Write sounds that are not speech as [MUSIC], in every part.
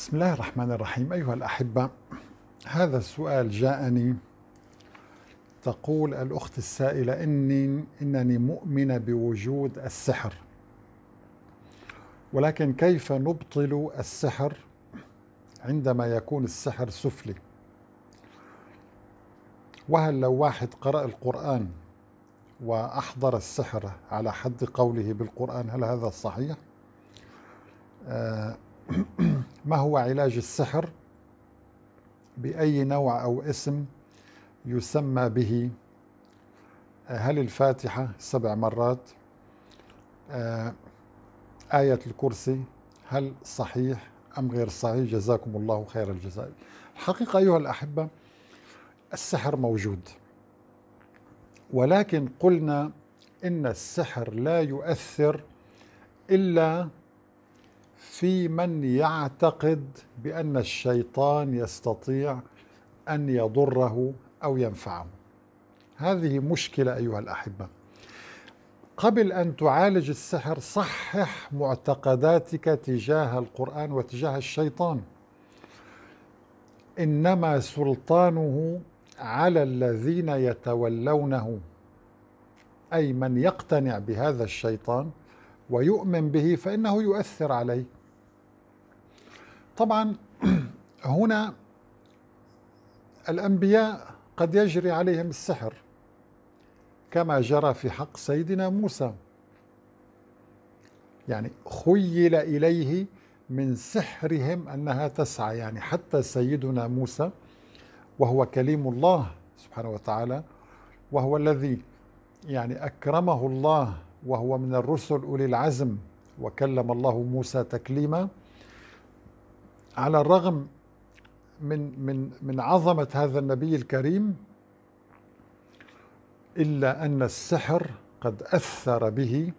بسم الله الرحمن الرحيم أيها الأحبة هذا السؤال جاءني تقول الأخت السائلة إني إنني مؤمنة بوجود السحر ولكن كيف نبطل السحر عندما يكون السحر سفلي وهل لو واحد قرأ القرآن وأحضر السحر على حد قوله بالقرآن هل هذا صحيح؟ آه [CLEARS THROAT] ما هو علاج السحر بأي نوع أو اسم يسمى به آه، هل الفاتحة سبع مرات آه، آية الكرسي هل صحيح أم غير صحيح جزاكم الله خير الجزاء الحقيقة أيها الأحبة السحر موجود ولكن قلنا إن السحر لا يؤثر إلا في من يعتقد بأن الشيطان يستطيع أن يضره أو ينفعه هذه مشكلة أيها الأحبة قبل أن تعالج السحر صحح معتقداتك تجاه القرآن وتجاه الشيطان إنما سلطانه على الذين يتولونه أي من يقتنع بهذا الشيطان ويؤمن به فإنه يؤثر عليه طبعا [CLEARS THROAT] هنا الأنبياء قد يجري عليهم السحر كما جرى في حق سيدنا موسى يعني خيل إليه من سحرهم أنها تسعى يعني حتى سيدنا موسى وهو كليم الله سبحانه وتعالى وهو الذي يعني أكرمه الله وهو من الرسل أولي العزم وكلم الله موسى تكليما على الرغم من من من عظمة هذا النبي الكريم إلا أن السحر قد أثر به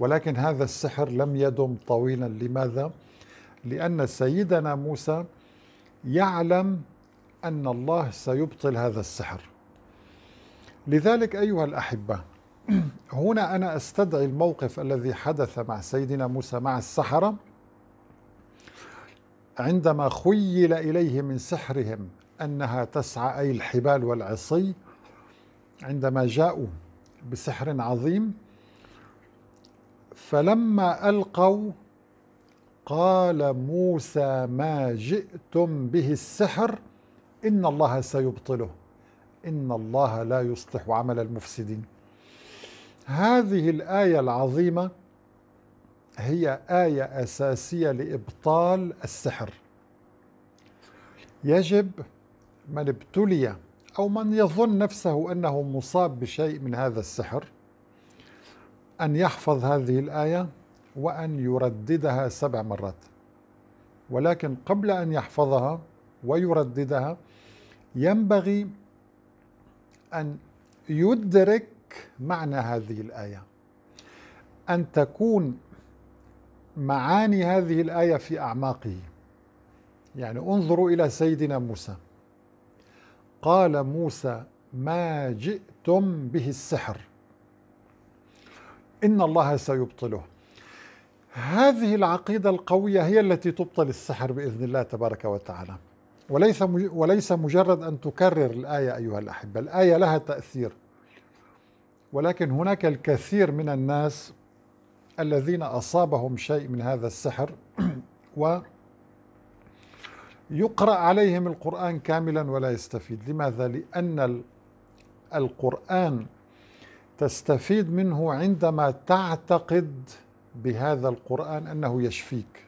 ولكن هذا السحر لم يدم طويلا لماذا؟ لأن سيدنا موسى يعلم أن الله سيبطل هذا السحر لذلك أيها الأحبة هنا أنا أستدعي الموقف الذي حدث مع سيدنا موسى مع السحرة عندما خيل إليه من سحرهم أنها تسعى أي الحبال والعصي عندما جاءوا بسحر عظيم فلما ألقوا قال موسى ما جئتم به السحر إن الله سيبطله إن الله لا يصلح عمل المفسدين هذه الآية العظيمة هي آية أساسية لإبطال السحر يجب من ابتلي أو من يظن نفسه أنه مصاب بشيء من هذا السحر أن يحفظ هذه الآية وأن يرددها سبع مرات ولكن قبل أن يحفظها ويرددها ينبغي أن يدرك معنى هذه الآية أن تكون معاني هذه الآية في أعماقه يعني انظروا إلى سيدنا موسى قال موسى ما جئتم به السحر إن الله سيبطله هذه العقيدة القوية هي التي تبطل السحر بإذن الله تبارك وتعالى وليس وليس مجرد أن تكرر الآية أيها الأحبة الآية لها تأثير ولكن هناك الكثير من الناس الذين أصابهم شيء من هذا السحر [CLEARS THROAT] و يقرأ عليهم القرآن كاملا ولا يستفيد لماذا؟ لأن القرآن تستفيد منه عندما تعتقد بهذا القرآن أنه يشفيك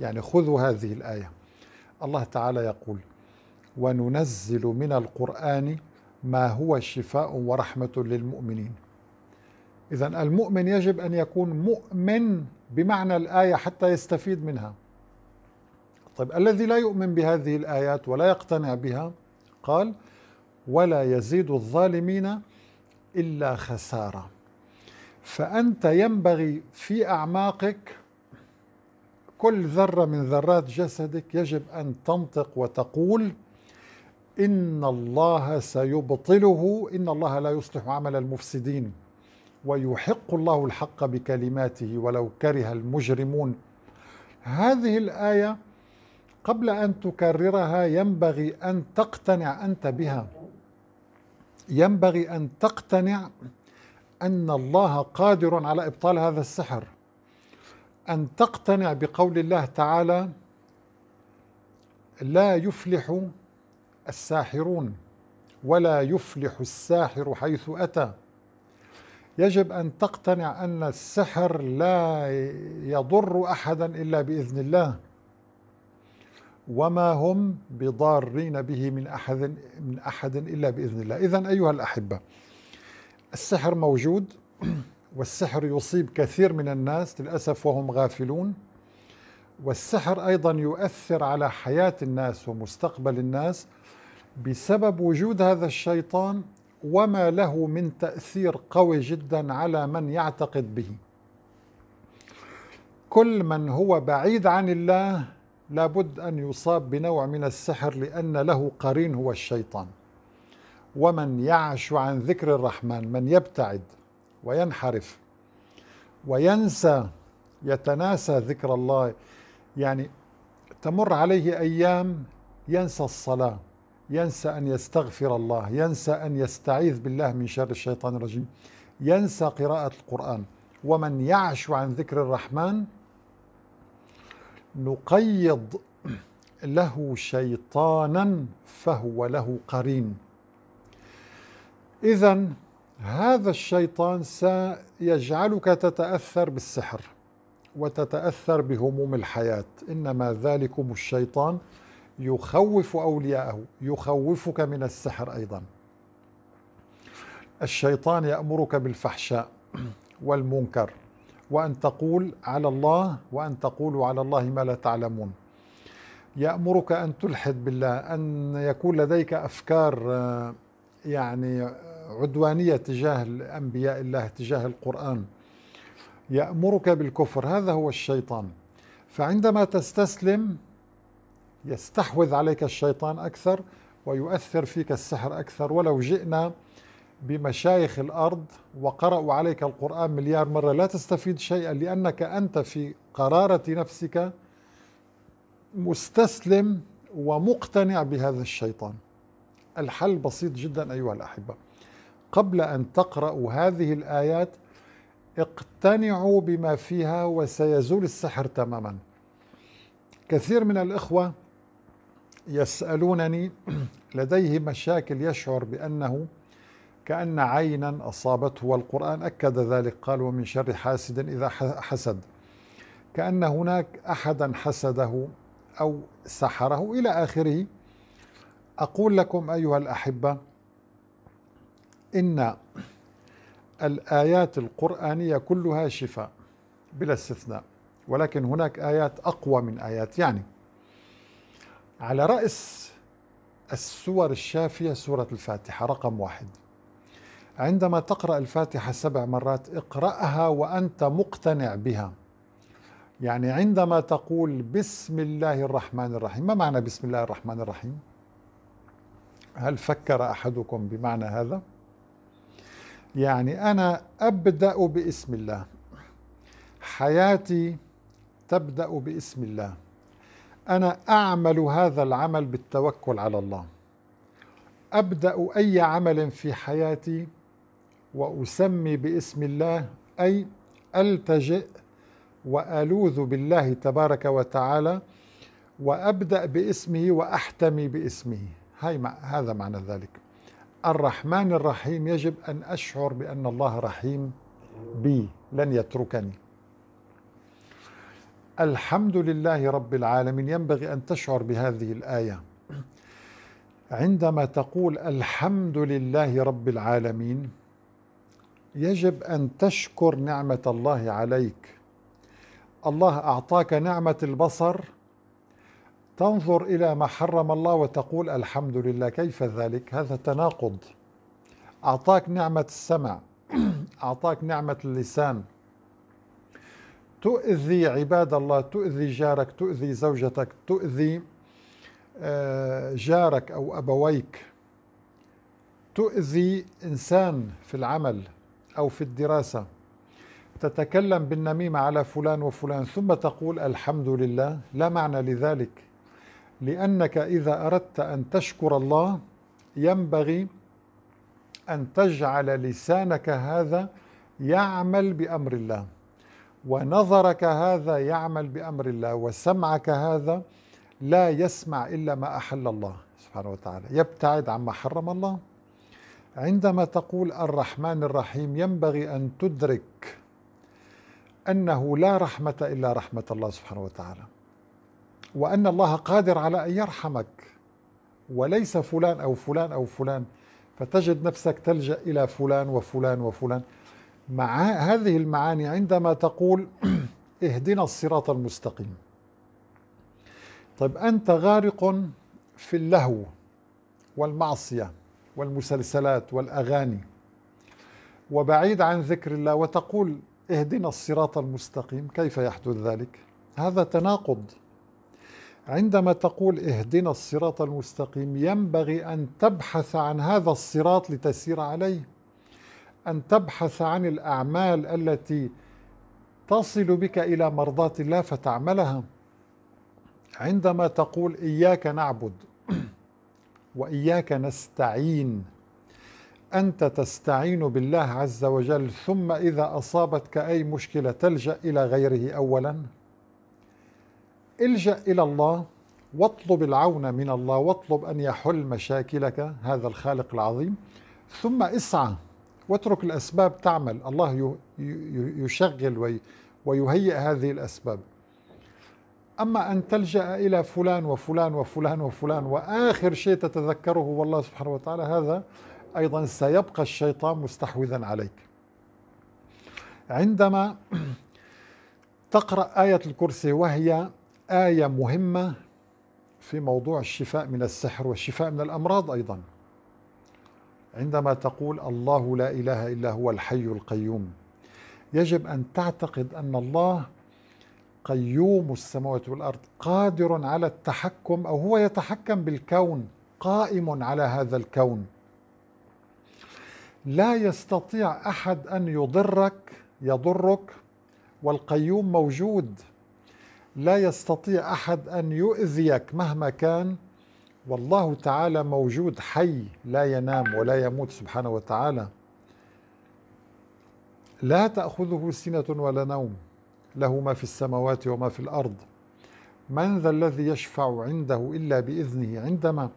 يعني خذوا هذه الآية الله تعالى يقول وننزل من القرآن ما هو شفاء ورحمة للمؤمنين إذا المؤمن يجب أن يكون مؤمن بمعنى الآية حتى يستفيد منها طيب الذي لا يؤمن بهذه الآيات ولا يقتنع بها قال ولا يزيد الظالمين إلا خسارة فأنت ينبغي في أعماقك كل ذرة من ذرات جسدك يجب أن تنطق وتقول إن الله سيبطله إن الله لا يصلح عمل المفسدين ويحق الله الحق بكلماته ولو كره المجرمون هذه الآية قبل أن تكررها ينبغي أن تقتنع أنت بها ينبغي أن تقتنع أن الله قادر على إبطال هذا السحر أن تقتنع بقول الله تعالى لا يفلح الساحرون ولا يفلح الساحر حيث أتى يجب أن تقتنع أن السحر لا يضر أحدا إلا بإذن الله وما هم بضارين به من أحد من أحد إلا بإذن الله إذا أيها الأحبة السحر موجود [CLEARS THROAT] والسحر يصيب كثير من الناس للأسف وهم غافلون والسحر أيضا يؤثر على حياة الناس ومستقبل الناس بسبب وجود هذا الشيطان وما له من تأثير قوي جدا على من يعتقد به كل من هو بعيد عن الله لابد أن يصاب بنوع من السحر لأن له قرين هو الشيطان ومن يعش عن ذكر الرحمن من يبتعد وينحرف وينسى يتناسى ذكر الله يعني تمر عليه أيام ينسى الصلاة ينسى أن يستغفر الله ينسى أن يستعيذ بالله من شر الشيطان الرجيم ينسى قراءة القرآن ومن يعش عن ذكر الرحمن نقيض له شيطانا فهو له قرين إذا هذا الشيطان سيجعلك تتأثر بالسحر وتتأثر بهموم الحياة إنما ذلكم الشيطان يخوف أولياءه يخوفك من السحر أيضا الشيطان يأمرك بالفحشاء والمنكر وأن تقول على الله وأن تقولوا على الله ما لا تعلمون يأمرك أن تلحد بالله أن يكون لديك أفكار آه، يعني آه، عدوانية تجاه الأنبياء الله تجاه القرآن يأمرك بالكفر هذا هو الشيطان فعندما تستسلم يستحوذ عليك الشيطان أكثر ويؤثر فيك السحر أكثر ولو جئنا بمشايخ الأرض وقرأوا عليك القرآن مليار مرة لا تستفيد شيئا لأنك أنت في قرارة نفسك مستسلم ومقتنع بهذا الشيطان الحل بسيط جدا أيها الأحبة قبل أن تقرأوا هذه الآيات اقتنعوا بما فيها وسيزول السحر تماما كثير من الإخوة يسألونني [CLEARS THROAT] لديه مشاكل يشعر بأنه كأن عينا أصابته والقرآن أكد ذلك قال ومن شر حاسد إذا حسد كأن هناك أحدا حسده أو سحره إلى آخره أقول لكم أيها الأحبة إن الآيات القرآنية كلها شفاء بلا استثناء ولكن هناك آيات أقوى من آيات يعني على رأس السور الشافية سورة الفاتحة رقم واحد عندما تقرأ الفاتحة سبع مرات اقرأها وأنت مقتنع بها يعني عندما تقول بسم الله الرحمن الرحيم ما معنى بسم الله الرحمن الرحيم هل فكر أحدكم بمعنى هذا يعني أنا أبدأ باسم الله حياتي تبدأ باسم الله أنا أعمل هذا العمل بالتوكل على الله أبدأ أي عمل في حياتي وأسمي باسم الله أي ألتجئ وألوذ بالله تبارك وتعالى وأبدأ باسمه وأحتمي باسمه هاي هذا معنى ذلك الرحمن الرحيم يجب أن أشعر بأن الله رحيم بي لن يتركني الحمد لله رب العالمين ينبغي أن تشعر بهذه الآية عندما تقول الحمد لله رب العالمين يجب أن تشكر نعمة الله عليك الله أعطاك نعمة البصر تنظر إلى ما حرم الله وتقول الحمد لله كيف ذلك؟ هذا تناقض أعطاك نعمة السمع [CLEARS THROAT] أعطاك نعمة اللسان تؤذي عباد الله تؤذي جارك تؤذي زوجتك تؤذي آه، جارك أو أبويك تؤذي إنسان في العمل أو في الدراسة تتكلم بالنميمة على فلان وفلان ثم تقول الحمد لله لا معنى لذلك لأنك إذا أردت أن تشكر الله ينبغي أن تجعل لسانك هذا يعمل بأمر الله ونظرك هذا يعمل بأمر الله وسمعك هذا لا يسمع إلا ما أحل الله سبحانه وتعالى يبتعد عما حرم الله عندما تقول الرحمن الرحيم ينبغي أن تدرك أنه لا رحمة إلا رحمة الله سبحانه وتعالى وأن الله قادر على أن يرحمك وليس فلان أو فلان أو فلان فتجد نفسك تلجأ إلى فلان وفلان وفلان مع هذه المعاني عندما تقول [CLEARS THROAT] اهدنا الصراط المستقيم طيب أنت غارق في اللهو والمعصية والمسلسلات والأغاني وبعيد عن ذكر الله وتقول اهدنا الصراط المستقيم كيف يحدث ذلك؟ هذا تناقض عندما تقول اهدنا الصراط المستقيم ينبغي أن تبحث عن هذا الصراط لتسير عليه أن تبحث عن الأعمال التي تصل بك إلى مرضاة الله فتعملها عندما تقول إياك نعبد [CLEARS THROAT] وإياك نستعين أنت تستعين بالله عز وجل ثم إذا أصابتك أي مشكلة تلجأ إلى غيره أولا الجأ إلى الله واطلب العون من الله واطلب أن يحل مشاكلك هذا الخالق العظيم ثم اسعى واترك الأسباب تعمل الله يشغل ويهيئ هذه الأسباب أما أن تلجأ إلى فلان وفلان وفلان وفلان وآخر شيء تتذكره والله سبحانه وتعالى هذا أيضا سيبقى الشيطان مستحوذا عليك عندما تقرأ آية الكرسي وهي آية مهمة في موضوع الشفاء من السحر والشفاء من الأمراض أيضا عندما تقول الله لا إله إلا هو الحي القيوم يجب أن تعتقد أن الله قيوم السماوات والأرض قادر على التحكم أو هو يتحكم بالكون قائم على هذا الكون لا يستطيع أحد أن يضرك يضرك والقيوم موجود لا يستطيع أحد أن يؤذيك مهما كان والله تعالى موجود حي لا ينام ولا يموت سبحانه وتعالى لا تأخذه سنة ولا نوم له ما في السماوات وما في الأرض من ذا الذي يشفع عنده إلا بإذنه عندما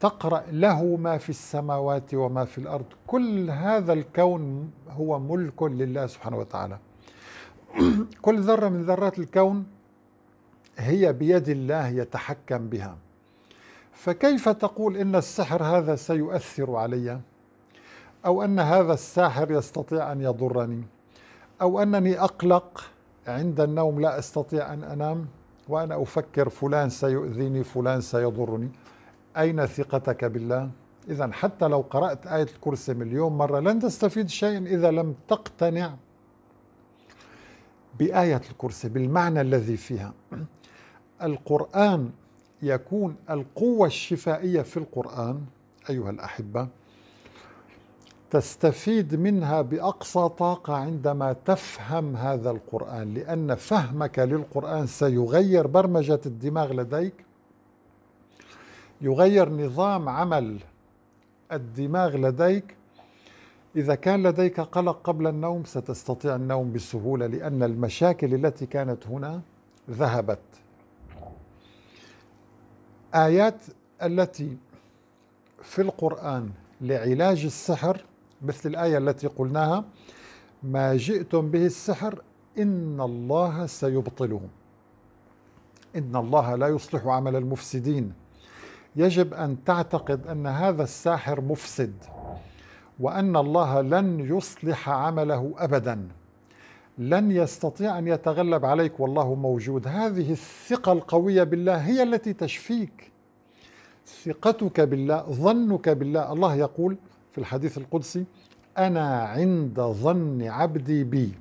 تقرأ له ما في السماوات وما في الأرض كل هذا الكون هو ملك لله سبحانه وتعالى [CLEARS THROAT] كل ذرة من ذرات الكون هي بيد الله يتحكم بها فكيف تقول إن السحر هذا سيؤثر علي أو أن هذا الساحر يستطيع أن يضرني أو أنني أقلق عند النوم لا أستطيع أن أنام وأنا أفكر فلان سيؤذيني فلان سيضرني أين ثقتك بالله؟ إذا حتى لو قرأت آية الكرسي مليون مرة لن تستفيد شيئا إذا لم تقتنع بآية الكرسي بالمعنى الذي فيها [CLEARS THROAT] القرآن يكون القوة الشفائية في القرآن أيها الأحبة تستفيد منها بأقصى طاقة عندما تفهم هذا القرآن لأن فهمك للقرآن سيغير برمجة الدماغ لديك يغير نظام عمل الدماغ لديك إذا كان لديك قلق قبل النوم ستستطيع النوم بسهولة لأن المشاكل التي كانت هنا ذهبت آيات التي في القرآن لعلاج السحر مثل الآية التي قلناها ما جئتم به السحر إن الله سيبطله إن الله لا يصلح عمل المفسدين يجب أن تعتقد أن هذا الساحر مفسد وأن الله لن يصلح عمله أبدا لن يستطيع ان يتغلب عليك والله موجود هذه الثقه القويه بالله هي التي تشفيك ثقتك بالله ظنك بالله الله يقول في الحديث القدسي انا عند ظن عبدي بي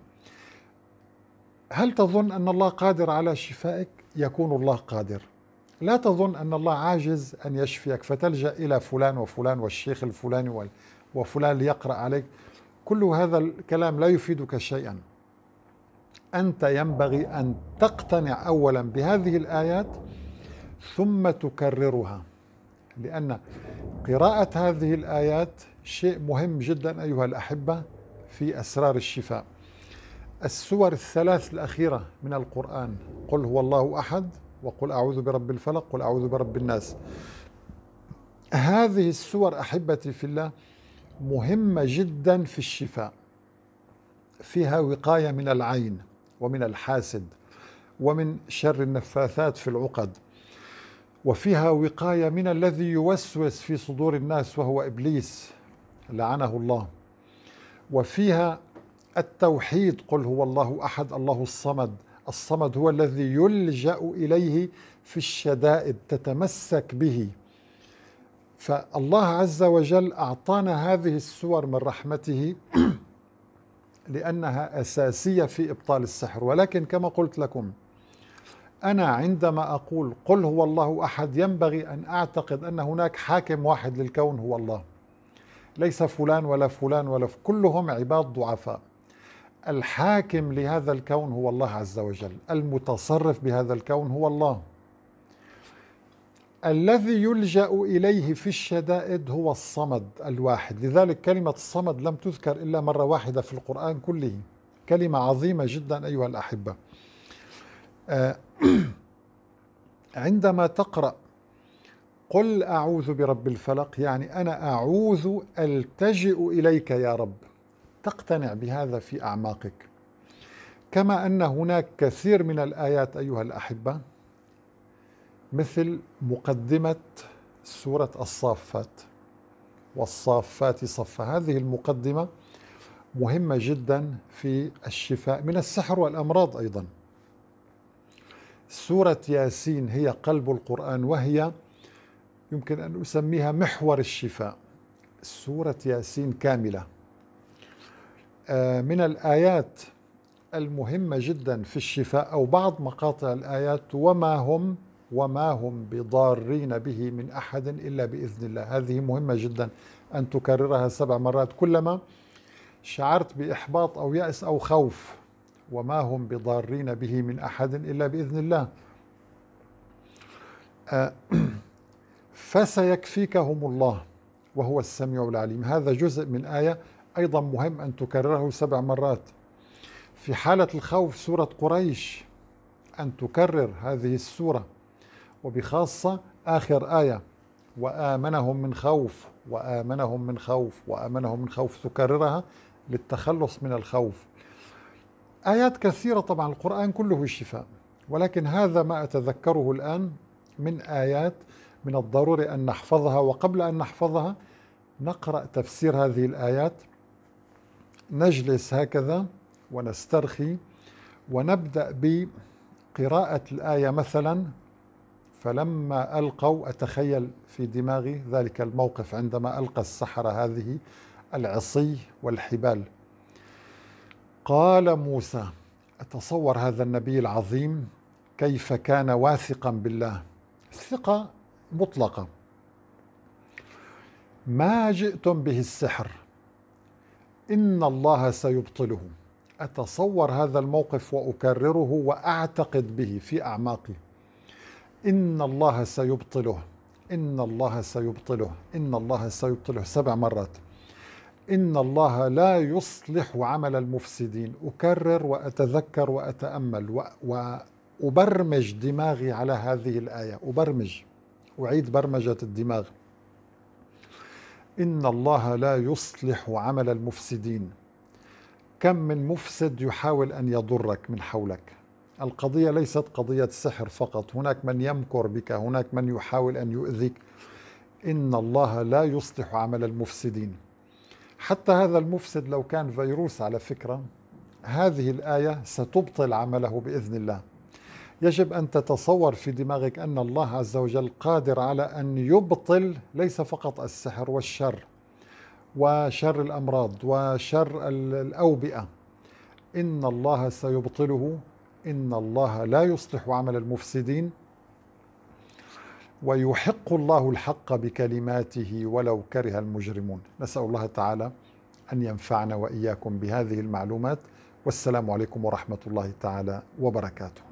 هل تظن ان الله قادر على شفائك يكون الله قادر لا تظن ان الله عاجز ان يشفيك فتلجا الى فلان وفلان والشيخ الفلاني وفلان ليقرا عليك كل هذا الكلام لا يفيدك شيئا أنت ينبغي أن تقتنع أولا بهذه الآيات ثم تكررها لأن قراءة هذه الآيات شيء مهم جدا أيها الأحبة في أسرار الشفاء السور الثلاث الأخيرة من القرآن قل هو الله أحد وقل أعوذ برب الفلق قل أعوذ برب الناس هذه السور أحبتي في الله مهمة جدا في الشفاء فيها وقاية من العين ومن الحاسد ومن شر النفاثات في العقد وفيها وقاية من الذي يوسوس في صدور الناس وهو إبليس لعنه الله وفيها التوحيد قل هو الله أحد الله الصمد الصمد هو الذي يلجأ إليه في الشدائد تتمسك به فالله عز وجل أعطانا هذه السور من رحمته [CLEARS THROAT] لأنها أساسية في إبطال السحر ولكن كما قلت لكم أنا عندما أقول قل هو الله أحد ينبغي أن أعتقد أن هناك حاكم واحد للكون هو الله ليس فلان ولا فلان ولا كلهم عباد ضعفاء الحاكم لهذا الكون هو الله عز وجل المتصرف بهذا الكون هو الله الذي يلجأ إليه في الشدائد هو الصمد الواحد لذلك كلمة الصمد لم تذكر إلا مرة واحدة في القرآن كله كلمة عظيمة جدا أيها الأحبة آه، [CLEARS THROAT] عندما تقرأ قل أعوذ برب الفلق يعني أنا أعوذ ألتجئ إليك يا رب تقتنع بهذا في أعماقك كما أن هناك كثير من الآيات أيها الأحبة مثل مقدمة سورة الصافات والصافات صفا هذه المقدمة مهمة جدا في الشفاء من السحر والأمراض أيضا سورة ياسين هي قلب القرآن وهي يمكن أن أسميها محور الشفاء سورة ياسين كاملة آه، من الآيات المهمة جدا في الشفاء أو بعض مقاطع الآيات وما هم وما هم بضارين به من أحد إلا بإذن الله هذه مهمة جدا أن تكررها سبع مرات كلما شعرت بإحباط أو يأس أو خوف وما هم بضارين به من أحد إلا بإذن الله [CLEARS THROAT] فسيكفيكهم الله وهو السميع العليم هذا جزء من آية أيضا مهم أن تكرره سبع مرات في حالة الخوف سورة قريش أن تكرر هذه السورة وبخاصة آخر آية وآمنهم من خوف وآمنهم من خوف وآمنهم من خوف تكررها للتخلص من الخوف آيات كثيرة طبعا القرآن كله شفاء ولكن هذا ما أتذكره الآن من آيات من الضروري أن نحفظها وقبل أن نحفظها نقرأ تفسير هذه الآيات نجلس هكذا ونسترخي ونبدأ بقراءة الآية مثلا فلما ألقوا أتخيل في دماغي ذلك الموقف عندما ألقى السحرة هذه العصي والحبال قال موسى أتصور هذا النبي العظيم كيف كان واثقا بالله ثقة مطلقة ما جئتم به السحر إن الله سيبطله أتصور هذا الموقف وأكرره وأعتقد به في أعماقي إن الله سيبطله إن الله سيبطله إن الله سيبطله سبع مرات إن الله لا يصلح عمل المفسدين أكرر وأتذكر وأتأمل وأبرمج دماغي على هذه الآية أبرمج أعيد برمجة الدماغ إن الله لا يصلح عمل المفسدين كم من مفسد يحاول أن يضرك من حولك القضية ليست قضية سحر فقط هناك من يمكر بك هناك من يحاول أن يؤذيك إن الله لا يصلح عمل المفسدين حتى هذا المفسد لو كان فيروس على فكرة هذه الآية ستبطل عمله بإذن الله يجب أن تتصور في دماغك أن الله عز وجل قادر على أن يبطل ليس فقط السحر والشر وشر الأمراض وشر الأوبئة إن الله سيبطله إن الله لا يصلح عمل المفسدين ويحق الله الحق بكلماته ولو كره المجرمون نسأل الله تعالى أن ينفعنا وإياكم بهذه المعلومات والسلام عليكم ورحمة الله تعالى وبركاته